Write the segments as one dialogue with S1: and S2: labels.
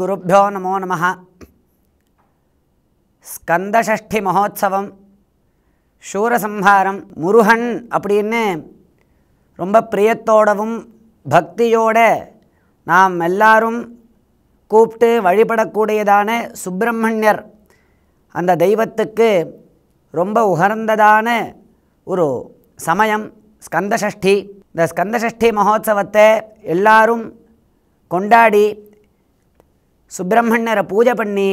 S1: ஸ்ரீகுருப்போ நமோ நம ஸ்கந்தஷஷ்டி மகோத்சவம் சூரசம்ஹாரம் முருகன் அப்படின்னு ரொம்ப பிரியத்தோடவும் பக்தியோட நாம் எல்லாரும் கூப்பிட்டு வழிபடக்கூடியதான சுப்பிரமணியர் அந்த தெய்வத்துக்கு ரொம்ப உகர்ந்ததான ஒரு சமயம் ஸ்கந்தஷஷ்டி இந்த ஸ்கந்தஷஷ்டி மகோத்சவத்தை எல்லாரும் கொண்டாடி சுப்பிரமணியரை பூஜை பண்ணி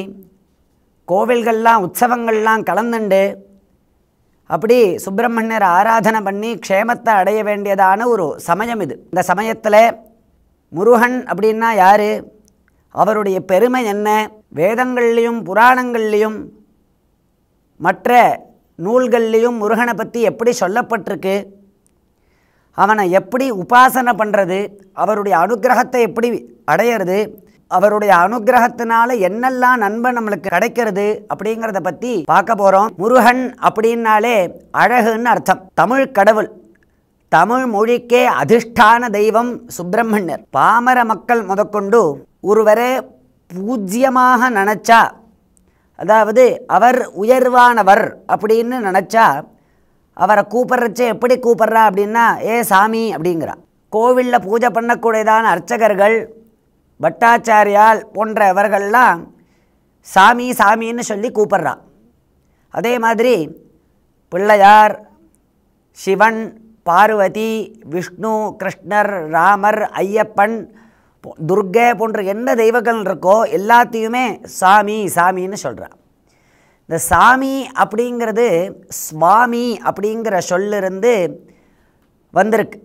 S1: கோவில்கள்லாம் உற்சவங்கள்லாம் கலந்துண்டு அப்படி சுப்பிரமணியரை ஆராதனை பண்ணி க்ஷேமத்தை அடைய வேண்டியதான ஒரு சமயம் இது இந்த சமயத்தில் முருகன் அப்படின்னா யார் அவருடைய பெருமை என்ன வேதங்கள்லேயும் புராணங்கள்லேயும் மற்ற நூல்கள்லேயும் முருகனை பற்றி எப்படி சொல்லப்பட்டிருக்கு அவனை எப்படி உபாசனை பண்ணுறது அவருடைய அனுகிரகத்தை எப்படி அடையிறது அவருடைய அனுகிரகத்தினால என்னெல்லாம் நண்பன் நம்மளுக்கு கிடைக்கிறது அப்படிங்கிறத பற்றி பார்க்க போகிறோம் முருகன் அப்படின்னாலே அழகுன்னு அர்த்தம் தமிழ் கடவுள் தமிழ் மொழிக்கே அதிஷ்டான தெய்வம் சுப்பிரமணியர் பாமர மக்கள் முதற்கொண்டு ஒருவரே பூஜ்யமாக நினச்சா அதாவது அவர் உயர்வானவர் அப்படின்னு நினச்சா அவரை கூப்பிட்றச்சு எப்படி கூப்பிட்றா அப்படின்னா ஏ சாமி அப்படிங்கிறா கோவிலில் பூஜை பண்ணக்கூடியதான அர்ச்சகர்கள் பட்டாச்சாரியால் போன்றவர்கள்லாம் சாமி சாமின்னு சொல்லி கூப்பிட்றான் அதே மாதிரி பிள்ளையார் சிவன் பார்வதி விஷ்ணு கிருஷ்ணர் ராமர் ஐயப்பன் துர்கே போன்ற என்ன தெய்வங்கள் இருக்கோ எல்லாத்தையுமே சாமி சாமின்னு சொல்கிறான் இந்த சாமி அப்படிங்கிறது சுவாமி அப்படிங்கிற சொல்லிருந்து வந்திருக்கு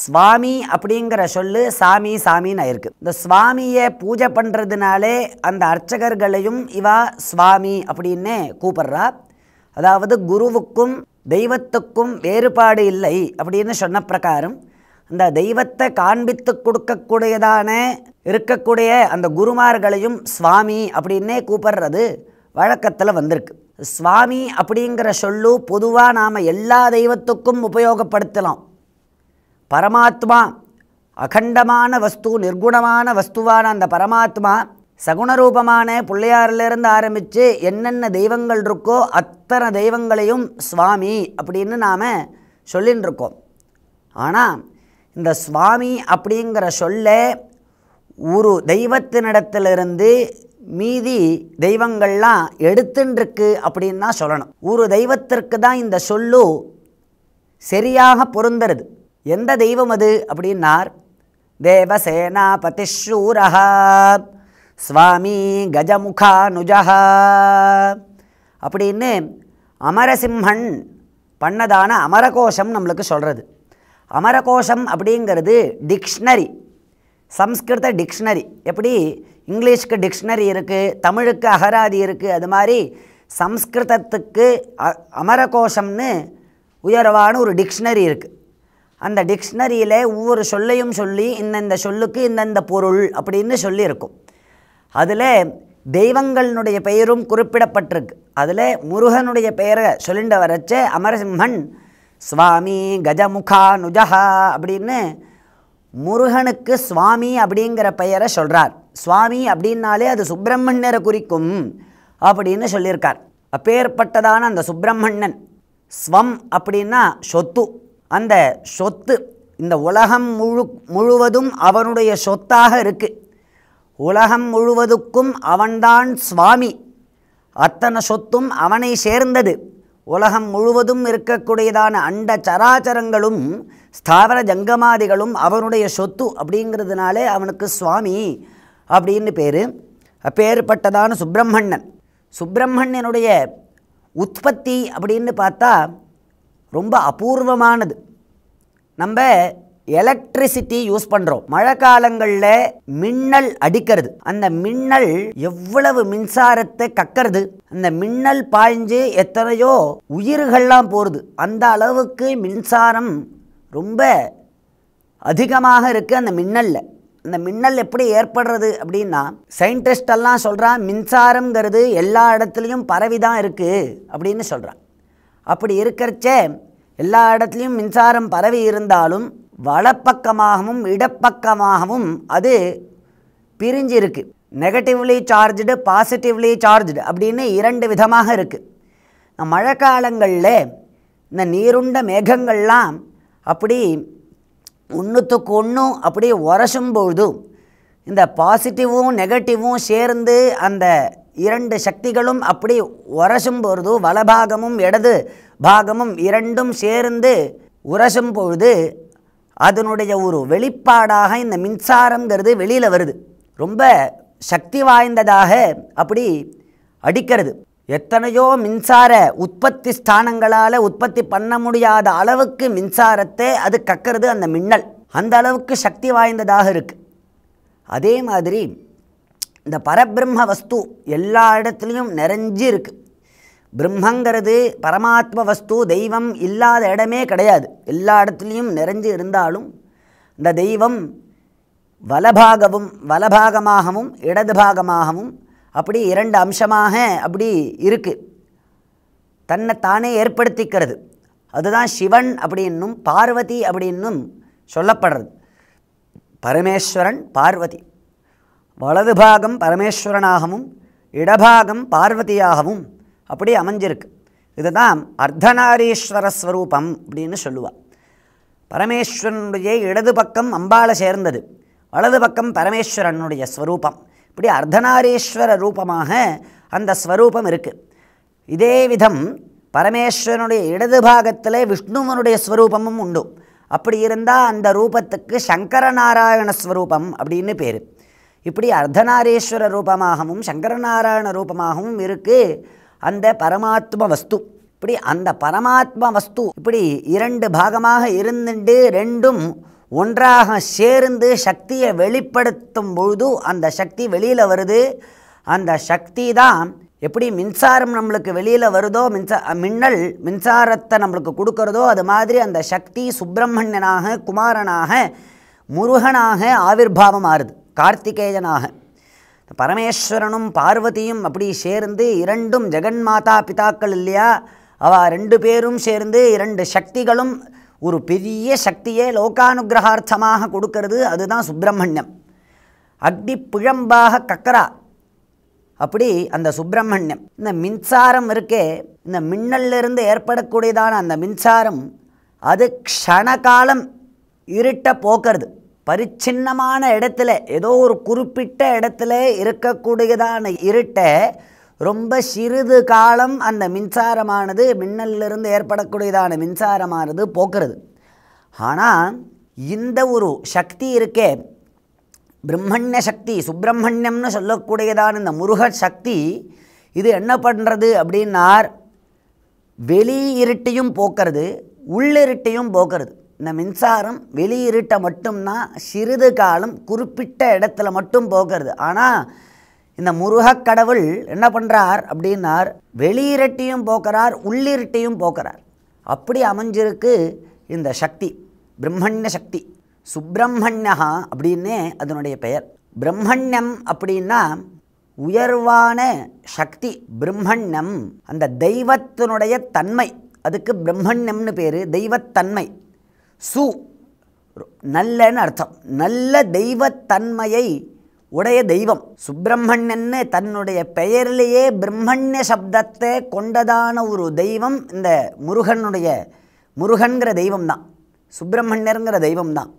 S1: சுவாமி அப்படிங்கிற சொல்லு சாமி சாமின்னு ஆயிருக்கு இந்த சுவாமியை பூஜை பண்ணுறதுனாலே அந்த அர்ச்சகர்களையும் இவா சுவாமி அப்படின்னு கூப்பிட்றா அதாவது குருவுக்கும் தெய்வத்துக்கும் வேறுபாடு இல்லை அப்படின்னு சொன்ன பிரகாரம் அந்த தெய்வத்தை காண்பித்து கொடுக்கக்கூடியதான இருக்கக்கூடிய அந்த குருமார்களையும் சுவாமி அப்படின்னே கூப்பிடுறது வழக்கத்தில் வந்திருக்கு சுவாமி அப்படிங்கிற சொல்லு பொதுவாக நாம் எல்லா தெய்வத்துக்கும் உபயோகப்படுத்தலாம் பரமாத்மா அகண்டமான வஸ்து நிர்குணமான வஸ்துவான அந்த பரமாத்மா சகுணரூபமான பிள்ளையாரிலிருந்து ஆரம்பித்து என்னென்ன தெய்வங்கள் இருக்கோ அத்தனை தெய்வங்களையும் சுவாமி அப்படின்னு நாம் சொல்லின்னு இருக்கோம் ஆனால் இந்த சுவாமி அப்படிங்கிற சொல்ல ஒரு தெய்வத்தினிடத்திலிருந்து மீதி தெய்வங்கள்லாம் எடுத்துன்றிருக்கு அப்படின்னு தான் சொல்லணும் ஒரு தெய்வத்திற்கு தான் இந்த சொல்லு சரியாக பொருந்துறது எந்த தெய்வம் அது அப்படின்னார் தேவசேனாபதி ஷூரஹா சுவாமி நுஜஹா அப்படின்னு அமரசிம்ஹன் பண்ணதான அமரகோஷம் நம்மளுக்கு சொல்கிறது அமரகோஷம் அப்படிங்கிறது டிக்ஷ்னரி சம்ஸ்கிருத டிக்ஷ்னரி எப்படி இங்கிலீஷ்க்கு டிக்ஷ்னரி இருக்குது தமிழுக்கு அகராதி இருக்குது அது மாதிரி சம்ஸ்கிருதத்துக்கு அமரகோஷம்னு உயர்வான ஒரு டிக்ஷ்னரி இருக்குது அந்த டிக்ஷனரியில் ஒவ்வொரு சொல்லையும் சொல்லி இந்தந்த சொல்லுக்கு இந்தந்த பொருள் அப்படின்னு சொல்லியிருக்கும் அதில் தெய்வங்களினுடைய பெயரும் குறிப்பிடப்பட்டிருக்கு அதில் முருகனுடைய பெயரை சொல்லிண்ட வரைச்ச அமரசிம்மன் சுவாமி கஜமுகா நுஜஹா அப்படின்னு முருகனுக்கு சுவாமி அப்படிங்கிற பெயரை சொல்கிறார் சுவாமி அப்படின்னாலே அது சுப்பிரமணியரை குறிக்கும் அப்படின்னு சொல்லியிருக்கார் அப்பேற்பட்டதான அந்த சுப்பிரமணியன் ஸ்வம் அப்படின்னா சொத்து அந்த சொத்து இந்த உலகம் முழு முழுவதும் அவனுடைய சொத்தாக இருக்குது உலகம் முழுவதுக்கும் அவன்தான் சுவாமி அத்தனை சொத்தும் அவனை சேர்ந்தது உலகம் முழுவதும் இருக்கக்கூடியதான அண்ட சராச்சரங்களும் ஸ்தாவர ஜங்கமாதிகளும் அவனுடைய சொத்து அப்படிங்கிறதுனாலே அவனுக்கு சுவாமி அப்படின்னு பேர் அப்பேற்பட்டதான சுப்பிரமணியன் சுப்பிரமணியனுடைய உற்பத்தி அப்படின்னு பார்த்தா ரொம்ப அபூர்வமானது நம்ம எலக்ட்ரிசிட்டி யூஸ் பண்ணுறோம் மழை காலங்களில் மின்னல் அடிக்கிறது அந்த மின்னல் எவ்வளவு மின்சாரத்தை கக்கிறது அந்த மின்னல் பாய்ஞ்சு எத்தனையோ உயிர்கள்லாம் போகிறது அந்த அளவுக்கு மின்சாரம் ரொம்ப அதிகமாக இருக்குது அந்த மின்னலில் அந்த மின்னல் எப்படி ஏற்படுறது அப்படின்னா சயின்டிஸ்டெல்லாம் சொல்கிறான் மின்சாரங்கிறது எல்லா இடத்துலையும் பரவி தான் இருக்குது அப்படின்னு சொல்கிறான் அப்படி இருக்கிறச்சே எல்லா இடத்துலையும் மின்சாரம் பரவி இருந்தாலும் வளப்பக்கமாகவும் இடப்பக்கமாகவும் அது பிரிஞ்சு இருக்குது நெகட்டிவ்லி சார்ஜ்டு பாசிட்டிவ்லி சார்ஜ்டு அப்படின்னு இரண்டு விதமாக இருக்குது மழை காலங்களில் இந்த நீருண்ட மேகங்கள்லாம் அப்படி ஒன்றுத்துக்கு ஒன்றும் அப்படியே உரசும்பொழுதும் இந்த பாசிட்டிவும் நெகட்டிவும் சேர்ந்து அந்த இரண்டு சக்திகளும் அப்படி உரசும் பொழுது வலபாகமும் இடது பாகமும் இரண்டும் சேர்ந்து உரசும் பொழுது அதனுடைய ஒரு வெளிப்பாடாக இந்த மின்சாரங்கிறது வெளியில் வருது ரொம்ப சக்தி வாய்ந்ததாக அப்படி அடிக்கிறது எத்தனையோ மின்சார உற்பத்தி ஸ்தானங்களால் உற்பத்தி பண்ண முடியாத அளவுக்கு மின்சாரத்தை அது கக்கிறது அந்த மின்னல் அந்த அளவுக்கு சக்தி வாய்ந்ததாக இருக்குது அதே மாதிரி இந்த பரபிரம்ம வஸ்து எல்லா இடத்துலையும் நிறைஞ்சு இருக்குது பிரம்மங்கிறது பரமாத்ம வஸ்து தெய்வம் இல்லாத இடமே கிடையாது எல்லா இடத்துலையும் நிறைஞ்சு இருந்தாலும் இந்த தெய்வம் வலபாகவும் வலபாகமாகவும் இடது பாகமாகவும் அப்படி இரண்டு அம்சமாக அப்படி இருக்குது தன்னை தானே ஏற்படுத்திக்கிறது அதுதான் சிவன் அப்படின்னும் பார்வதி அப்படின்னும் சொல்லப்படுறது பரமேஸ்வரன் பார்வதி வலது பாகம் பரமேஸ்வரனாகவும் இடபாகம் பார்வதியாகவும் அப்படி அமைஞ்சிருக்கு இதுதான் அர்த்தநாரீஸ்வர ஸ்வரூபம் அப்படின்னு சொல்லுவாள் பரமேஸ்வரனுடைய இடது பக்கம் அம்பாளை சேர்ந்தது வலது பக்கம் பரமேஸ்வரனுடைய ஸ்வரூபம் இப்படி அர்த்தநாரீஸ்வர ரூபமாக அந்த ஸ்வரூபம் இருக்குது இதே விதம் பரமேஸ்வரனுடைய இடது பாகத்தில் விஷ்ணுவனுடைய ஸ்வரூபமும் உண்டு அப்படி இருந்தால் அந்த ரூபத்துக்கு சங்கரநாராயண ஸ்வரூபம் அப்படின்னு பேர் இப்படி அர்த்தநாரீஸ்வர ரூபமாகவும் சங்கரநாராயண ரூபமாகவும் இருக்குது அந்த பரமாத்ம வஸ்து இப்படி அந்த பரமாத்ம வஸ்து இப்படி இரண்டு பாகமாக இருந்துட்டு ரெண்டும் ஒன்றாக சேர்ந்து சக்தியை வெளிப்படுத்தும் பொழுது அந்த சக்தி வெளியில் வருது அந்த சக்தி தான் எப்படி மின்சாரம் நம்மளுக்கு வெளியில் வருதோ மின்சா மின்னல் மின்சாரத்தை நம்மளுக்கு கொடுக்கறதோ அது மாதிரி அந்த சக்தி சுப்பிரமணியனாக குமாரனாக முருகனாக ஆவிர்வாவம் ஆறுது கார்த்திகேயனாக பரமேஸ்வரனும் பார்வதியும் அப்படி சேர்ந்து இரண்டும் ஜெகன் மாதா பிதாக்கள் இல்லையா அவ ரெண்டு பேரும் சேர்ந்து இரண்டு சக்திகளும் ஒரு பெரிய சக்தியே லோகானுகிரகார்த்தமாக கொடுக்கறது அதுதான் சுப்பிரமணியம் அக்னி பிழம்பாக கக்கரா அப்படி அந்த சுப்பிரமணியம் இந்த மின்சாரம் இருக்கே இந்த மின்னல்லிருந்து ஏற்படக்கூடியதான அந்த மின்சாரம் அது க்ஷணகாலம் இருட்ட போக்கிறது பரிச்சின்னமான இடத்துல ஏதோ ஒரு குறிப்பிட்ட இடத்துல இருக்கக்கூடியதான இருட்டை ரொம்ப சிறிது காலம் அந்த மின்சாரமானது மின்னலிருந்து ஏற்படக்கூடியதான மின்சாரமானது போக்குறது ஆனால் இந்த ஒரு சக்தி இருக்கே பிரம்மண்ய சக்தி சுப்பிரமணியம்னு சொல்லக்கூடியதான இந்த முருக சக்தி இது என்ன பண்ணுறது அப்படின்னார் வெளி இருட்டையும் போக்குறது உள்ளிருட்டையும் போக்குறது இந்த மின்சாரம் வெளியிருட்ட மட்டும்தான் சிறிது காலம் குறிப்பிட்ட இடத்துல மட்டும் போகிறது ஆனால் இந்த முருகக் கடவுள் என்ன பண்ணுறார் அப்படின்னார் வெளியிரட்டையும் போக்குறார் உள்ளிரட்டியும் போக்குறார் அப்படி அமைஞ்சிருக்கு இந்த சக்தி பிரம்மண்ய சக்தி சுப்பிரமணியா அப்படின்னே அதனுடைய பெயர் பிரம்மண்யம் அப்படின்னா உயர்வான சக்தி பிரம்மண்யம் அந்த தெய்வத்தினுடைய தன்மை அதுக்கு பிரம்மண்யம்னு பேர் தெய்வத்தன்மை சு நல்லன்னு அர்த்தம் நல்ல தெய்வத்தன்மையை உடைய தெய்வம் சுப்பிரமணியன்னு தன்னுடைய பெயரிலேயே பிரம்மண்ய சப்தத்தை கொண்டதான ஒரு தெய்வம் இந்த முருகனுடைய முருகன்கிற தெய்வம் தான் சுப்பிரமணியருங்கிற தெய்வம் தான்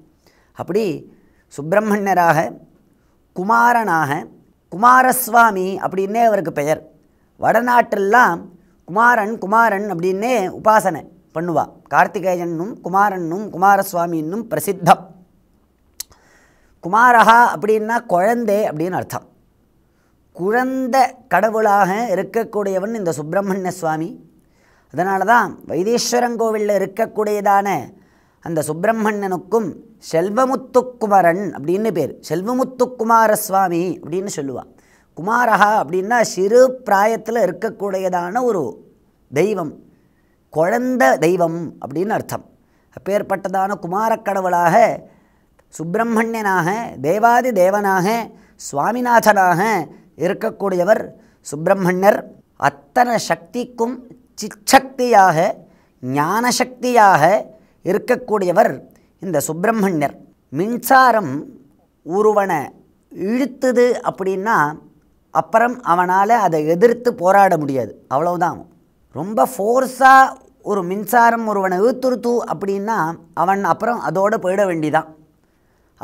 S1: அப்படி சுப்பிரமணியராக குமாரனாக குமாரசுவாமி அப்படின்னே அவருக்கு பெயர் வடநாட்டெல்லாம் குமாரன் குமாரன் அப்படின்னே உபாசனை பண்ணுவா கார்த்திகேயன்னும் குமாரன்னும் குமாரசுவாமின்னும் பிரசித்தம் குமாரஹா அப்படின்னா குழந்தை அப்படின்னு அர்த்தம் குழந்த கடவுளாக இருக்கக்கூடியவன் இந்த சுப்பிரமணிய சுவாமி அதனால தான் வைதீஸ்வரங்கோவிலில் இருக்கக்கூடியதான அந்த சுப்பிரமணியனுக்கும் செல்வமுத்துக்குமரன் அப்படின்னு பேர் செல்வமுத்துக்குமார சுவாமி அப்படின்னு சொல்லுவாள் குமாரஹா அப்படின்னா சிறு பிராயத்தில் இருக்கக்கூடியதான ஒரு தெய்வம் குழந்த தெய்வம் அப்படின்னு அர்த்தம் அப்பேற்பட்டதான குமாரக்கடவுளாக சுப்பிரமணியனாக தேவாதி தேவனாக சுவாமிநாதனாக இருக்கக்கூடியவர் சுப்பிரமணியர் அத்தனை சக்திக்கும் சிச்சக்தியாக ஞானசக்தியாக இருக்கக்கூடியவர் இந்த சுப்பிரமணியர் மின்சாரம் ஒருவனை இழுத்துது அப்படின்னா அப்புறம் அவனால் அதை எதிர்த்து போராட முடியாது அவ்வளவுதான் ரொம்ப ஃபோர்ஸாக ஒரு மின்சாரம் ஒருவனை ஈத்துருத்து அப்படின்னா அவன் அப்புறம் அதோடு போயிட வேண்டிதான்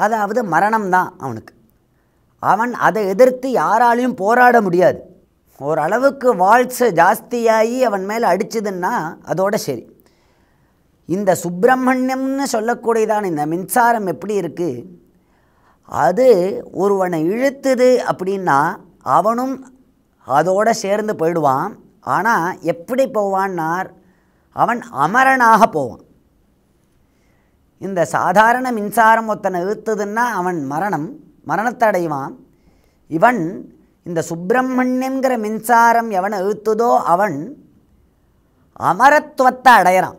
S1: அதாவது மரணம் தான் அவனுக்கு அவன் அதை எதிர்த்து யாராலையும் போராட முடியாது ஓரளவுக்கு வாழ்ஸு ஜாஸ்தியாகி அவன் மேலே அடிச்சதுன்னா அதோட சரி இந்த சுப்பிரமணியம்னு சொல்லக்கூடியதான இந்த மின்சாரம் எப்படி இருக்குது அது ஒருவனை இழுத்துது அப்படின்னா அவனும் அதோடு சேர்ந்து போயிடுவான் ஆனால் எப்படி போவான்னார் அவன் அமரனாக போவான் இந்த சாதாரண மின்சாரம் ஒருத்தனை இழுத்துதுன்னா அவன் மரணம் மரணத்தை அடைவான் இவன் இந்த சுப்பிரமணியங்கிற மின்சாரம் எவனை இழுத்துதோ அவன் அமரத்துவத்தை அடையிறான்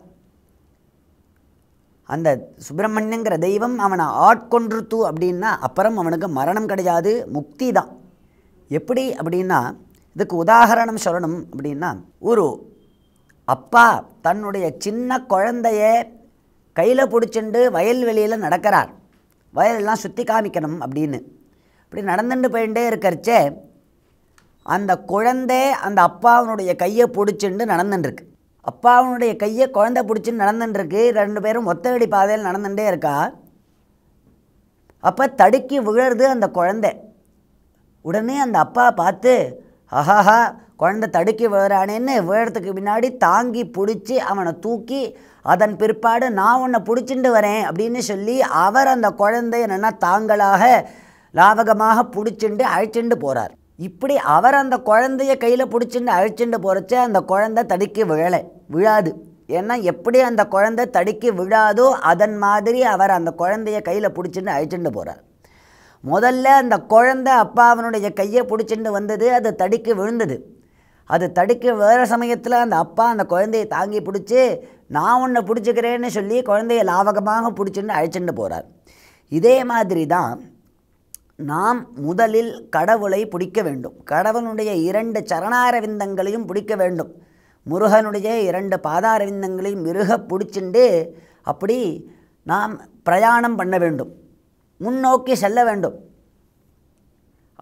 S1: அந்த சுப்பிரமணியங்கிற தெய்வம் அவனை ஆட்கொன்றுத்து அப்படின்னா அப்புறம் அவனுக்கு மரணம் கிடையாது முக்தி தான் எப்படி அப்படின்னா இதுக்கு உதாகரணம் சொல்லணும் அப்படின்னா ஒரு அப்பா தன்னுடைய சின்ன குழந்தைய கையில் பிடிச்சிண்டு வயல்வெளியில் நடக்கிறார் வயலெல்லாம் சுற்றி காமிக்கணும் அப்படின்னு இப்படி நடந்துட்டு போயிட்டே இருக்கிறச்சே அந்த குழந்தை அந்த அப்பாவனுடைய கையை பிடிச்சிண்டு நடந்துட்டுருக்கு அப்பாவனுடைய கையை குழந்தை பிடிச்சின்னு நடந்துட்டுருக்கு ரெண்டு பேரும் ஒத்தடி பாதையில் நடந்துகிட்டே இருக்கா அப்போ தடுக்கி விழுறது அந்த குழந்தை உடனே அந்த அப்பா பார்த்து ஆஹாஹா குழந்தை தடுக்கி விழுறானேன்னு விழுறதுக்கு பின்னாடி தாங்கி பிடிச்சி அவனை தூக்கி அதன் பிற்பாடு நான் உன்னை பிடிச்சிட்டு வரேன் அப்படின்னு சொல்லி அவர் அந்த குழந்தைய என்னென்னா தாங்களாக லாவகமாக பிடிச்சிண்டு அழைச்சிண்டு போகிறார் இப்படி அவர் அந்த குழந்தைய கையில் பிடிச்சிட்டு அழைச்சிண்டு போகிறச்ச அந்த குழந்தை தடுக்கி விழலை விழாது ஏன்னா எப்படி அந்த குழந்தை தடுக்கி விழாதோ அதன் மாதிரி அவர் அந்த குழந்தைய கையில் பிடிச்சின்னு அழிச்சுண்டு போகிறார் முதல்ல அந்த குழந்தை அப்பாவனுடைய கையை பிடிச்சிட்டு வந்தது அது தடுக்கி விழுந்தது அது தடுக்க வேறு சமயத்தில் அந்த அப்பா அந்த குழந்தையை தாங்கி பிடிச்சி நான் உன்னை பிடிச்சிக்கிறேன்னு சொல்லி குழந்தைய லாவகமாக பிடிச்சின்னு அழைச்சிட்டு போகிறார் இதே மாதிரி தான் நாம் முதலில் கடவுளை பிடிக்க வேண்டும் கடவுளுடைய இரண்டு சரணாரவிந்தங்களையும் பிடிக்க வேண்டும் முருகனுடைய இரண்டு பாதாரவிந்தங்களையும் மிருக பிடிச்சிண்டு அப்படி நாம் பிரயாணம் பண்ண வேண்டும் முன்னோக்கி செல்ல வேண்டும்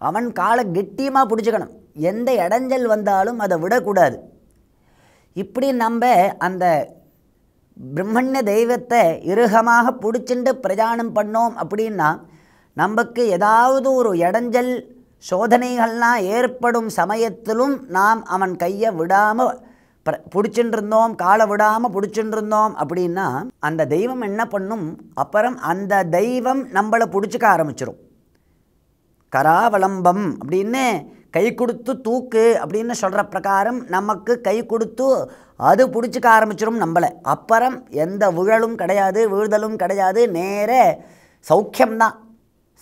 S1: அவன் காலை கெட்டியமாக பிடிச்சிக்கணும் எந்த இடைஞ்சல் வந்தாலும் அதை விடக்கூடாது இப்படி நம்ம அந்த பிரம்மண்ய தெய்வத்தை இருகமாக பிடிச்சிண்டு பிரயாணம் பண்ணோம் அப்படின்னா நமக்கு ஏதாவது ஒரு இடைஞ்சல் சோதனைகள்லாம் ஏற்படும் சமயத்திலும் நாம் அவன் கையை விடாமல் பிர பிடிச்சுட்டுருந்தோம் காலை விடாமல் இருந்தோம் அப்படின்னா அந்த தெய்வம் என்ன பண்ணும் அப்புறம் அந்த தெய்வம் நம்மளை பிடிச்சிக்க ஆரம்பிச்சிடும் கராவலம்பம் அப்படின்னு கை கொடுத்து தூக்கு அப்படின்னு சொல்கிற பிரகாரம் நமக்கு கை கொடுத்து அது பிடிச்சிக்க ஆரம்பிச்சிடும் நம்மளை அப்புறம் எந்த விழலும் கிடையாது விழுதலும் கிடையாது நேர சௌக்கியம்தான்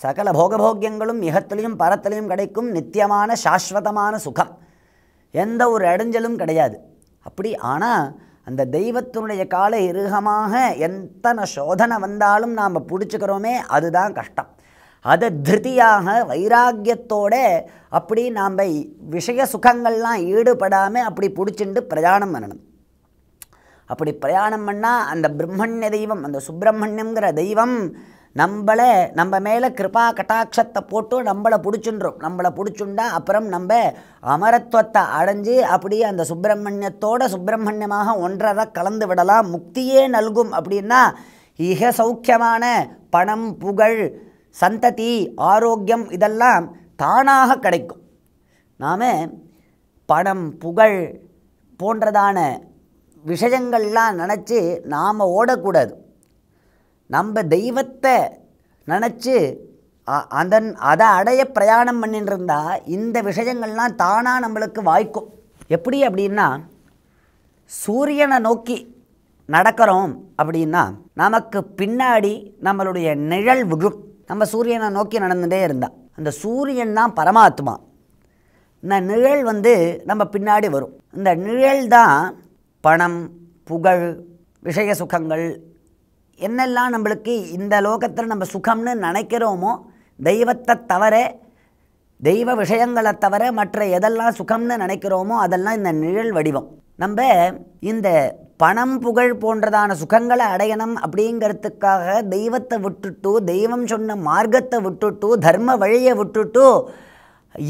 S1: சகல போகபோக்கியங்களும் மிகத்திலையும் பரத்திலையும் கிடைக்கும் நித்தியமான சாஸ்வதமான சுகம் எந்த ஒரு அடைஞ்சலும் கிடையாது அப்படி ஆனால் அந்த தெய்வத்தினுடைய கால இருகமாக எத்தனை சோதனை வந்தாலும் நாம் பிடிச்சிக்கிறோமே அதுதான் கஷ்டம் அதை திருத்தியாக வைராக்கியத்தோடு அப்படி நாம் விஷய சுகங்கள்லாம் ஈடுபடாமல் அப்படி பிடிச்சிண்டு பிரயாணம் பண்ணணும் அப்படி பிரயாணம் பண்ணால் அந்த பிரம்மண்ய தெய்வம் அந்த சுப்பிரமணியங்கிற தெய்வம் நம்மளை நம்ம மேலே கிருபா கட்டாட்சத்தை போட்டு நம்மளை பிடிச்சுன்றோம் நம்மளை பிடிச்சுண்டா அப்புறம் நம்ம அமரத்துவத்தை அடைஞ்சு அப்படியே அந்த சுப்பிரமணியத்தோட சுப்பிரமணியமாக ஒன்றரை கலந்து விடலாம் முக்தியே நல்கும் அப்படின்னா இக சௌக்கியமான பணம் புகழ் சந்ததி ஆரோக்கியம் இதெல்லாம் தானாக கிடைக்கும் நாம் பணம் புகழ் போன்றதான விஷயங்கள்லாம் நினச்சி நாம் ஓடக்கூடாது நம்ம தெய்வத்தை நினச்சி அதன் அதை அடைய பிரயாணம் பண்ணிட்டு இருந்தால் இந்த விஷயங்கள்லாம் தானாக நம்மளுக்கு வாய்க்கும் எப்படி அப்படின்னா சூரியனை நோக்கி நடக்கிறோம் அப்படின்னா நமக்கு பின்னாடி நம்மளுடைய நிழல் விழும் நம்ம சூரியனை நோக்கி நடந்துகிட்டே இருந்தால் அந்த சூரியன் தான் பரமாத்மா இந்த நிழல் வந்து நம்ம பின்னாடி வரும் இந்த நிழல் தான் பணம் புகழ் விஷய சுகங்கள் என்னெல்லாம் நம்மளுக்கு இந்த லோகத்தில் நம்ம சுகம்னு நினைக்கிறோமோ தெய்வத்தை தவிர தெய்வ விஷயங்களை தவிர மற்ற எதெல்லாம் சுகம்னு நினைக்கிறோமோ அதெல்லாம் இந்த நிழல் வடிவம் நம்ம இந்த பணம் புகழ் போன்றதான சுகங்களை அடையணும் அப்படிங்கிறதுக்காக தெய்வத்தை விட்டுட்டு தெய்வம் சொன்ன மார்க்கத்தை விட்டுட்டு தர்ம வழியை விட்டுட்டு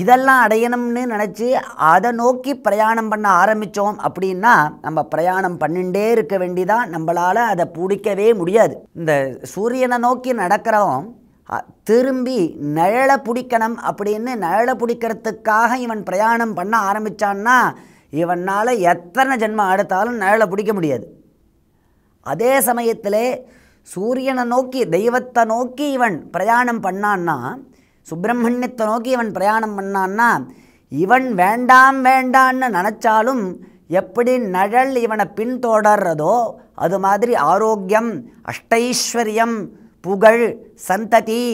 S1: இதெல்லாம் அடையணும்னு நினச்சி அதை நோக்கி பிரயாணம் பண்ண ஆரம்பித்தோம் அப்படின்னா நம்ம பிரயாணம் பண்ணிகிட்டே இருக்க வேண்டிதான் நம்மளால் அதை பிடிக்கவே முடியாது இந்த சூரியனை நோக்கி நடக்கிறோம் திரும்பி நிழலை பிடிக்கணும் அப்படின்னு நிழலை பிடிக்கிறதுக்காக இவன் பிரயாணம் பண்ண ஆரம்பித்தான்னா இவனால் எத்தனை ஜென்மம் அடுத்தாலும் நிழலை பிடிக்க முடியாது அதே சமயத்தில் சூரியனை நோக்கி தெய்வத்தை நோக்கி இவன் பிரயாணம் பண்ணான்னா சுப்பிரமணியத்தை நோக்கி இவன் பிரயாணம் பண்ணான்னா இவன் வேண்டாம் வேண்டான்னு நினச்சாலும் எப்படி நழல் இவனை பின்தொடர்றதோ அது மாதிரி ஆரோக்கியம் அஷ்டைஸ்வர்யம் புகழ் சந்ததி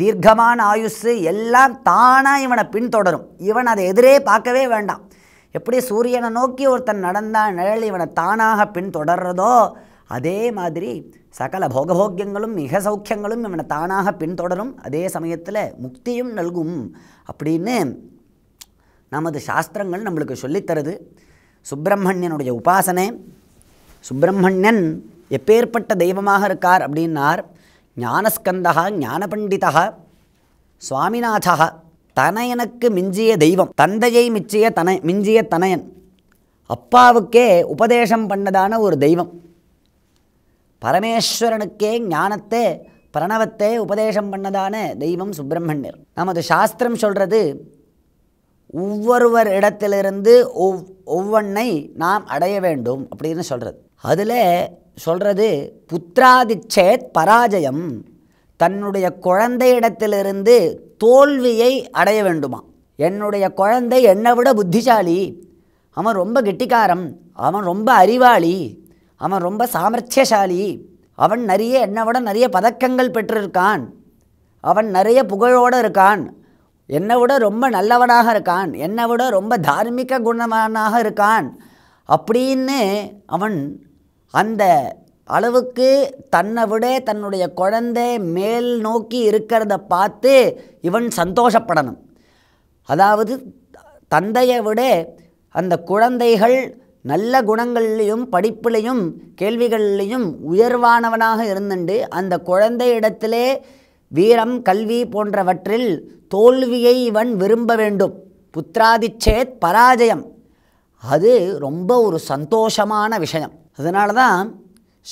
S1: தீர்க்கமான ஆயுஸ் எல்லாம் தானாக இவனை பின்தொடரும் இவன் அதை எதிரே பார்க்கவே வேண்டாம் எப்படி சூரியனை நோக்கி ஒருத்தன் நடந்தான் நிழல் இவனை தானாக பின்தொடர்றதோ அதே மாதிரி சகல போகபோக்கியங்களும் மிக சௌக்கியங்களும் இவனை தானாக பின்தொடரும் அதே சமயத்தில் முக்தியும் நல்கும் அப்படின்னு நமது சாஸ்திரங்கள் நம்மளுக்கு சொல்லித்தருது சுப்பிரமணியனுடைய உபாசனை சுப்பிரமணியன் எப்பேற்பட்ட தெய்வமாக இருக்கார் அப்படின்னார் ஞானஸ்கந்தா ஞானபண்டிதா சுவாமிநாதா தனையனுக்கு மிஞ்சிய தெய்வம் தந்தையை மிச்சிய தனை மிஞ்சிய தனையன் அப்பாவுக்கே உபதேசம் பண்ணதான ஒரு தெய்வம் பரமேஸ்வரனுக்கே ஞானத்தை பிரணவத்தை உபதேசம் பண்ணதான தெய்வம் சுப்பிரமணியர் நமது சாஸ்திரம் சொல்கிறது ஒவ்வொருவர் இடத்திலிருந்து ஒவ் ஒவ்வொன்னை நாம் அடைய வேண்டும் அப்படின்னு சொல்கிறது அதில் சொல்கிறது புத்திராதிச்சேத் பராஜயம் தன்னுடைய குழந்தையிடத்திலிருந்து தோல்வியை அடைய வேண்டுமா என்னுடைய குழந்தை என்னை விட புத்திசாலி அவன் ரொம்ப கெட்டிக்காரம் அவன் ரொம்ப அறிவாளி அவன் ரொம்ப சாமர்த்தியசாலி அவன் நிறைய என்னை விட நிறைய பதக்கங்கள் பெற்றிருக்கான் அவன் நிறைய புகழோடு இருக்கான் என்னை விட ரொம்ப நல்லவனாக இருக்கான் என்னை விட ரொம்ப தார்மீக குணவனாக இருக்கான் அப்படின்னு அவன் அந்த அளவுக்கு தன்னை விட தன்னுடைய குழந்தை மேல் நோக்கி இருக்கிறத பார்த்து இவன் சந்தோஷப்படணும் அதாவது தந்தையை விட அந்த குழந்தைகள் நல்ல குணங்கள்லையும் படிப்புலையும் கேள்விகள்லையும் உயர்வானவனாக இருந்துண்டு அந்த குழந்தை இடத்திலே வீரம் கல்வி போன்றவற்றில் தோல்வியை இவன் விரும்ப வேண்டும் புத்திராதிச்சேத் பராஜயம் அது ரொம்ப ஒரு சந்தோஷமான விஷயம் அதனால தான்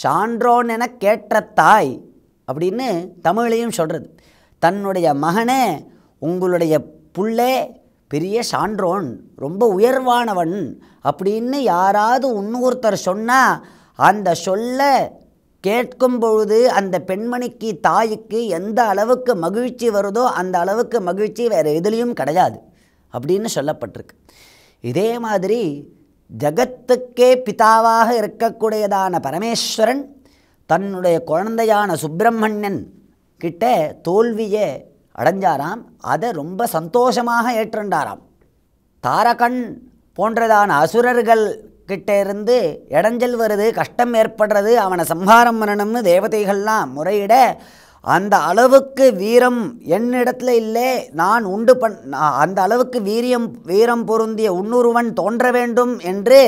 S1: சான்றோன் என கேட்ட தாய் அப்படின்னு தமிழையும் சொல்கிறது தன்னுடைய மகனே உங்களுடைய புள்ளே பெரிய சான்றோன் ரொம்ப உயர்வானவன் அப்படின்னு யாராவது இன்னொருத்தர் சொன்னால் அந்த சொல்ல கேட்கும் பொழுது அந்த பெண்மணிக்கு தாய்க்கு எந்த அளவுக்கு மகிழ்ச்சி வருதோ அந்த அளவுக்கு மகிழ்ச்சி வேறு எதுலேயும் கிடையாது அப்படின்னு சொல்லப்பட்டிருக்கு இதே மாதிரி ஜகத்துக்கே பிதாவாக இருக்கக்கூடியதான பரமேஸ்வரன் தன்னுடைய குழந்தையான சுப்பிரமணியன் கிட்ட தோல்வியை அடைஞ்சாராம் அதை ரொம்ப சந்தோஷமாக ஏற்றுண்டாராம் தாரகண் போன்றதான அசுரர்கள் கிட்ட இருந்து இடைஞ்சல் வருது கஷ்டம் ஏற்படுறது அவனை சம்ஹாரம் பண்ணணும்னு தேவதைகள்லாம் முறையிட அந்த அளவுக்கு வீரம் என்னிடத்துல இல்லை நான் உண்டு பண் அந்த அளவுக்கு வீரியம் வீரம் பொருந்திய உன்னுருவன் தோன்ற வேண்டும் என்று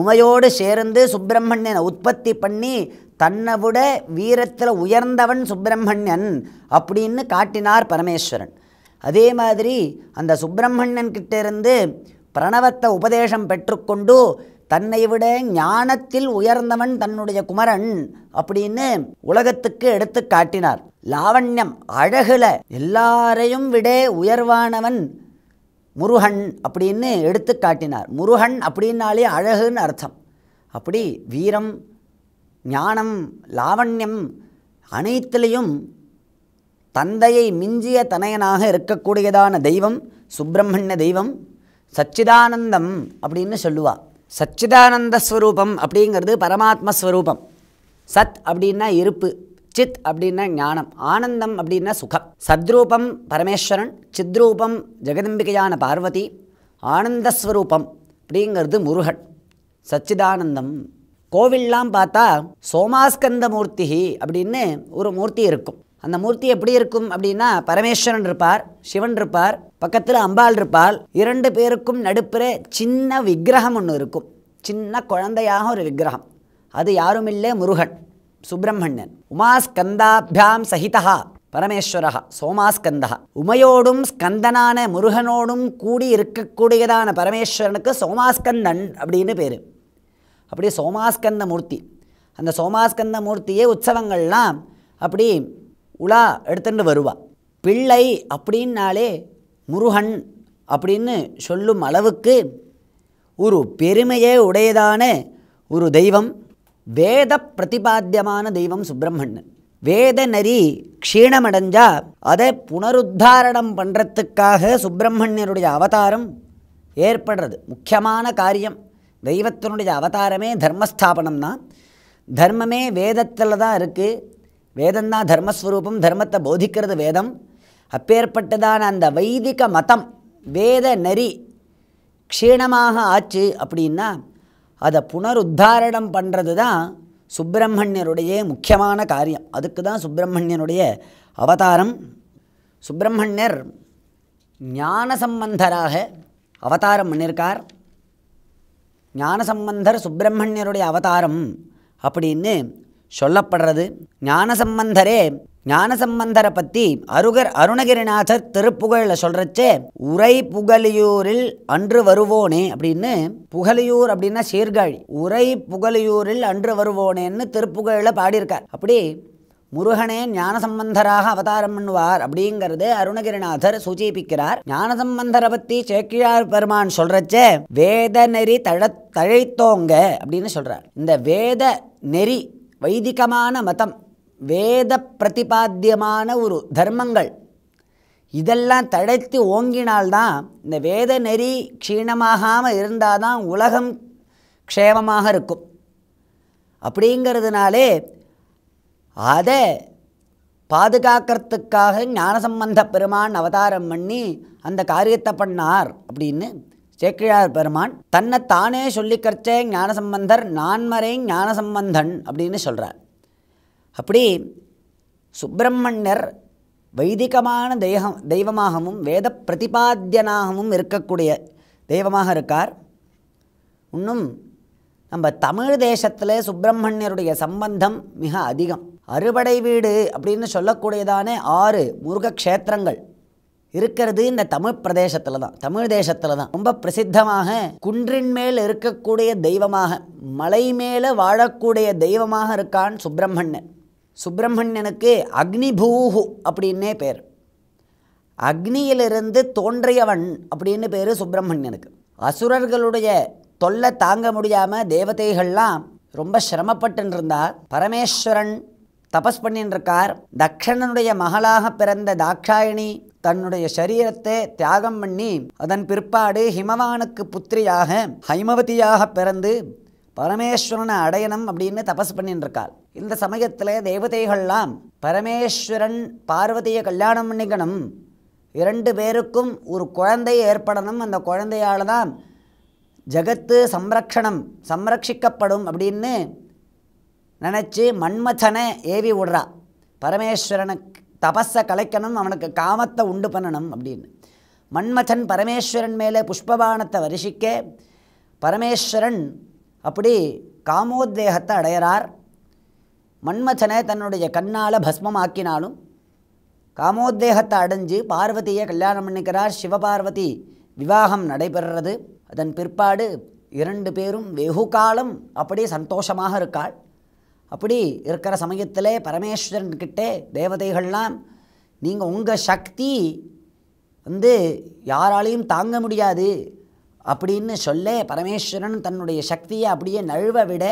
S1: உமையோடு சேர்ந்து சுப்பிரமணியனை உற்பத்தி பண்ணி தன்னை விட வீரத்தில் உயர்ந்தவன் சுப்பிரமணியன் அப்படின்னு காட்டினார் பரமேஸ்வரன் அதே மாதிரி அந்த சுப்பிரமணியன்கிட்டேருந்து பிரணவத்தை உபதேசம் பெற்றுக்கொண்டு தன்னை விட ஞானத்தில் உயர்ந்தவன் தன்னுடைய குமரன் அப்படின்னு உலகத்துக்கு எடுத்து காட்டினார் லாவண்யம் அழகில் எல்லாரையும் விட உயர்வானவன் முருகன் அப்படின்னு எடுத்து காட்டினார் முருகன் அப்படின்னாலே அழகுன்னு அர்த்தம் அப்படி வீரம் ஞானம் லாவண்யம் அனைத்திலையும் தந்தையை மிஞ்சிய தனையனாக இருக்கக்கூடியதான தெய்வம் சுப்பிரமணிய தெய்வம் சச்சிதானந்தம் அப்படின்னு சொல்லுவாள் சச்சிதானந்த ஸ்வரூபம் அப்படிங்கிறது பரமாத்மஸ்வரூபம் சத் அப்படின்னா இருப்பு சித் அப்படின்னா ஞானம் ஆனந்தம் அப்படின்னா சுகம் சத்ரூபம் பரமேஸ்வரன் சித்ரூபம் ஜெகதம்பிகையான பார்வதி ஆனந்தஸ்வரூபம் அப்படிங்கிறது முருகன் சச்சிதானந்தம் கோவில்லாம் பார்த்தா சோமாஸ்கந்த மூர்த்தி அப்படின்னு ஒரு மூர்த்தி இருக்கும் அந்த மூர்த்தி எப்படி இருக்கும் அப்படின்னா பரமேஸ்வரன் இருப்பார் சிவன் இருப்பார் பக்கத்தில் அம்பாள் இருப்பாள் இரண்டு பேருக்கும் நடுப்புற சின்ன விக்கிரகம் ஒன்று இருக்கும் சின்ன குழந்தையாக ஒரு விக்கிரகம் அது இல்லை முருகன் சுப்பிரமணியன் உமாஸ்கந்தாபியாம் சகிதா பரமேஸ்வரா சோமாஸ்கந்தா உமையோடும் ஸ்கந்தனான முருகனோடும் கூடி இருக்கக்கூடியதான பரமேஸ்வரனுக்கு சோமாஸ்கந்தன் அப்படின்னு பேர் அப்படியே சோமாஸ்கந்த மூர்த்தி அந்த சோமாஸ்கந்த மூர்த்தியே உற்சவங்கள்லாம் அப்படி உலா எடுத்துட்டு வருவா பிள்ளை அப்படின்னாலே முருகன் அப்படின்னு சொல்லும் அளவுக்கு ஒரு பெருமையே உடையதான ஒரு தெய்வம் வேத பிரதிபாத்தியமான தெய்வம் சுப்பிரமணியன் வேத நரி க்ஷீணமடைஞ்சா அதை புனருத்தாரணம் பண்ணுறதுக்காக சுப்பிரமணியனுடைய அவதாரம் ஏற்படுறது முக்கியமான காரியம் தெய்வத்தினுடைய அவதாரமே தர்மஸ்தாபனம் தான் தர்மமே வேதத்தில் தான் இருக்குது வேதந்தான் தர்மஸ்வரூபம் தர்மத்தை போதிக்கிறது வேதம் அப்பேற்பட்டதான அந்த வைதிக மதம் வேத நெறி க்ஷீணமாக ஆச்சு அப்படின்னா அதை புனருத்தாரணம் பண்ணுறது தான் சுப்பிரமணியருடைய முக்கியமான காரியம் அதுக்கு தான் சுப்பிரமணியனுடைய அவதாரம் சுப்பிரமணியர் ஞான சம்பந்தராக அவதாரம் பண்ணியிருக்கார் ஞான சம்பந்தர் சுப்பிரமணியருடைய அவதாரம் அப்படின்னு சொல்லப்படுறது ஞானசம்பந்தரே ஞானசம்பந்தரை பற்றி அருகர் அருணகிரிநாதர் திருப்புகழில் சொல்கிறச்சே உரை புகலியூரில் அன்று வருவோனே அப்படின்னு புகலியூர் அப்படின்னா சீர்காழி உரை புகலியூரில் அன்று வருவோனேன்னு திருப்புகழில் பாடியிருக்கார் அப்படி முருகனே ஞானசம்பந்தராக அவதாரம் பண்ணுவார் அப்படிங்கிறது அருணகிரிநாதர் சூச்சிப்பிக்கிறார் ஞானசம்பந்தரை பற்றி சேக்கியார் பெருமான் சொல்கிறச்சே வேத நெறி தழ தழைத்தோங்க அப்படின்னு சொல்கிறார் இந்த வேத நெறி வைதிகமான மதம் வேத பிரதிபாத்தியமான ஒரு தர்மங்கள் இதெல்லாம் தழைத்து ஓங்கினால்தான் இந்த வேத நெறி க்ஷீணமாகாமல் இருந்தால் தான் உலகம் க்ஷேமமாக இருக்கும் அப்படிங்கிறதுனாலே அதை பாதுகாக்கிறதுக்காக ஞானசம்பந்த பெருமான் அவதாரம் பண்ணி அந்த காரியத்தை பண்ணார் அப்படின்னு சேக்கிழார் பெருமான் தன்னை தானே சொல்லிக்கற்சே ஞானசம்பந்தர் நான்மறை ஞானசம்பந்தன் அப்படின்னு சொல்கிறார் அப்படி சுப்பிரமணியர் வைதிகமான தெய்வம் தெய்வமாகவும் வேத பிரதிபாத்தியனாகவும் இருக்கக்கூடிய தெய்வமாக இருக்கார் இன்னும் நம்ம தமிழ் தேசத்தில் சுப்பிரமணியருடைய சம்பந்தம் மிக அதிகம் அறுபடை வீடு அப்படின்னு சொல்லக்கூடியதான ஆறு முருகக் க்ஷேத்திரங்கள் இருக்கிறது இந்த தமிழ் பிரதேசத்தில் தான் தமிழ் தேசத்தில் தான் ரொம்ப பிரசித்தமாக குன்றின் மேல் இருக்கக்கூடிய தெய்வமாக மலை மேலே வாழக்கூடிய தெய்வமாக இருக்கான் சுப்பிரமணியன் சுப்பிரமணியனுக்கு அக்னிபூஹு அப்படின்னே பேர் அக்னியிலிருந்து தோன்றியவன் அப்படின்னு பேர் சுப்பிரமணியனுக்கு அசுரர்களுடைய தொல்லை தாங்க முடியாமல் தேவதைகள்லாம் ரொம்ப சிரமப்பட்டு பரமேஸ்வரன் தபஸ் பண்ணின்றிருக்கார் இருக்கார் தக்ஷணனுடைய மகளாக பிறந்த தாக்ஷாயணி தன்னுடைய சரீரத்தை தியாகம் பண்ணி அதன் பிற்பாடு ஹிமவானுக்கு புத்திரியாக ஹைமவதியாக பிறந்து பரமேஸ்வரனை அடையணும் அப்படின்னு தபஸ் பண்ணின்னு இருக்காள் இந்த சமயத்தில் தேவதைகள்லாம் பரமேஸ்வரன் பார்வதியை கல்யாணம் பண்ணிக்கணும் இரண்டு பேருக்கும் ஒரு குழந்தை ஏற்படணும் அந்த குழந்தையால் தான் ஜகத்து சம்ரக்ஷணம் சம்ரட்சிக்கப்படும் அப்படின்னு நினச்சி மன்மதனை ஏவி விடுறா பரமேஸ்வரனுக்கு தபஸை கலைக்கணும் அவனுக்கு காமத்தை உண்டு பண்ணணும் அப்படின்னு மன்மதன் பரமேஸ்வரன் மேலே புஷ்பபானத்தை வரிசிக்க பரமேஸ்வரன் அப்படி காமோத்வேகத்தை அடையிறார் மன்மதனை தன்னுடைய கண்ணால் பஸ்மமாக்கினாலும் காமோத்வேகத்தை அடைஞ்சு பார்வதியை கல்யாணம் பண்ணிக்கிறார் சிவபார்வதி விவாகம் நடைபெறுறது அதன் பிற்பாடு இரண்டு பேரும் வெகு காலம் அப்படியே சந்தோஷமாக இருக்காள் அப்படி இருக்கிற சமயத்தில் கிட்டே தேவதைகள்லாம் நீங்கள் உங்கள் சக்தி வந்து யாராலையும் தாங்க முடியாது அப்படின்னு சொல்ல பரமேஸ்வரன் தன்னுடைய சக்தியை அப்படியே நழுவ விட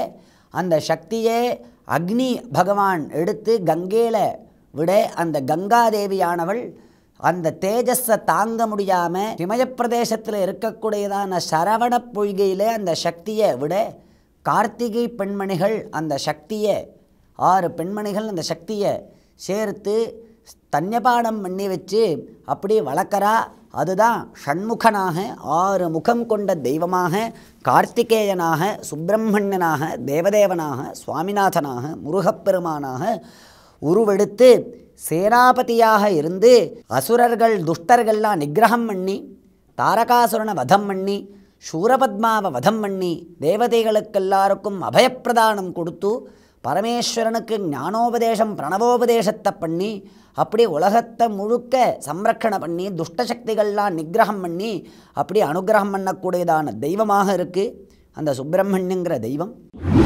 S1: அந்த சக்தியை அக்னி பகவான் எடுத்து கங்கையில் விட அந்த கங்காதேவியானவள் அந்த தேஜஸை தாங்க முடியாமல் இமயப்பிரதேசத்தில் இருக்கக்கூடியதான சரவண பொய்கையில் அந்த சக்தியை விட கார்த்திகை பெண்மணிகள் அந்த சக்தியை ஆறு பெண்மணிகள் அந்த சக்தியை சேர்த்து தன்யபாடம் பண்ணி வச்சு அப்படி வளர்க்குறா அதுதான் ஷண்முகனாக ஆறு முகம் கொண்ட தெய்வமாக கார்த்திகேயனாக சுப்பிரமணியனாக தேவதேவனாக சுவாமிநாதனாக முருகப்பெருமானாக உருவெடுத்து சேனாபதியாக இருந்து அசுரர்கள் துஷ்டர்கள்லாம் நிகிரகம் பண்ணி தாரகாசுரனை வதம் பண்ணி சூரபத்மாவை வதம் பண்ணி தேவதைகளுக்கெல்லாருக்கும் அபயப்பிரதானம் கொடுத்து பரமேஸ்வரனுக்கு ஞானோபதேசம் பிரணவோபதேசத்தை பண்ணி அப்படி உலகத்தை முழுக்க சம்ரக்ஷணை பண்ணி துஷ்டசக்திகள்லாம் நிகிரகம் பண்ணி அப்படி அனுகிரகம் பண்ணக்கூடியதான தெய்வமாக இருக்குது அந்த சுப்பிரமணியங்கிற தெய்வம்